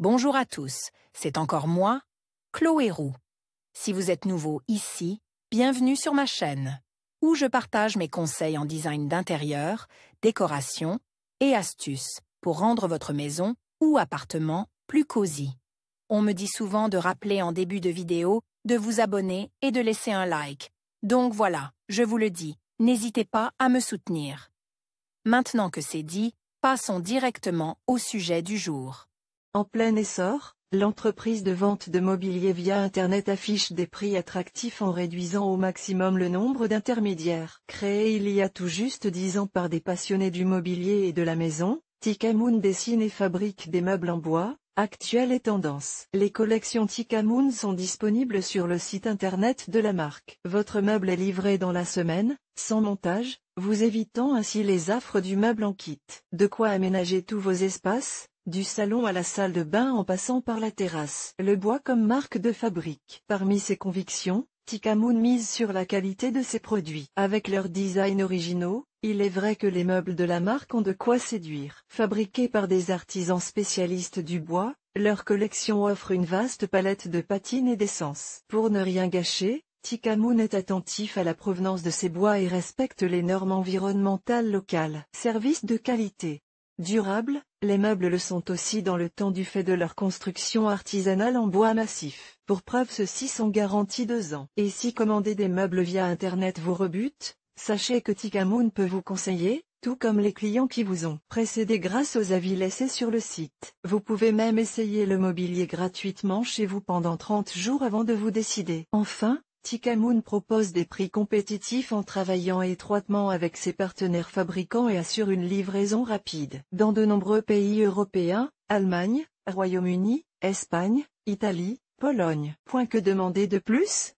Bonjour à tous, c'est encore moi, Chloé Roux. Si vous êtes nouveau ici, bienvenue sur ma chaîne, où je partage mes conseils en design d'intérieur, décoration et astuces pour rendre votre maison ou appartement plus cosy. On me dit souvent de rappeler en début de vidéo de vous abonner et de laisser un like. Donc voilà, je vous le dis, n'hésitez pas à me soutenir. Maintenant que c'est dit, passons directement au sujet du jour. En plein essor, l'entreprise de vente de mobilier via Internet affiche des prix attractifs en réduisant au maximum le nombre d'intermédiaires. Créée il y a tout juste dix ans par des passionnés du mobilier et de la maison, Tikamoon dessine et fabrique des meubles en bois, actuels et tendance. Les collections Tikamoon sont disponibles sur le site internet de la marque. Votre meuble est livré dans la semaine, sans montage, vous évitant ainsi les affres du meuble en kit. De quoi aménager tous vos espaces, du salon à la salle de bain en passant par la terrasse. Le bois comme marque de fabrique. Parmi ses convictions, Tikamoun mise sur la qualité de ses produits. Avec leurs designs originaux, il est vrai que les meubles de la marque ont de quoi séduire. Fabriqués par des artisans spécialistes du bois, leur collection offre une vaste palette de patines et d'essences. Pour ne rien gâcher, Tikamoon est attentif à la provenance de ses bois et respecte les normes environnementales locales. Service de qualité Durable, les meubles le sont aussi dans le temps du fait de leur construction artisanale en bois massif. Pour preuve ceux-ci sont garantis deux ans. Et si commander des meubles via internet vous rebute, sachez que Tikamoon peut vous conseiller, tout comme les clients qui vous ont précédé grâce aux avis laissés sur le site. Vous pouvez même essayer le mobilier gratuitement chez vous pendant 30 jours avant de vous décider. Enfin, Tikamoon propose des prix compétitifs en travaillant étroitement avec ses partenaires fabricants et assure une livraison rapide. Dans de nombreux pays européens, Allemagne, Royaume-Uni, Espagne, Italie, Pologne. Point que demander de plus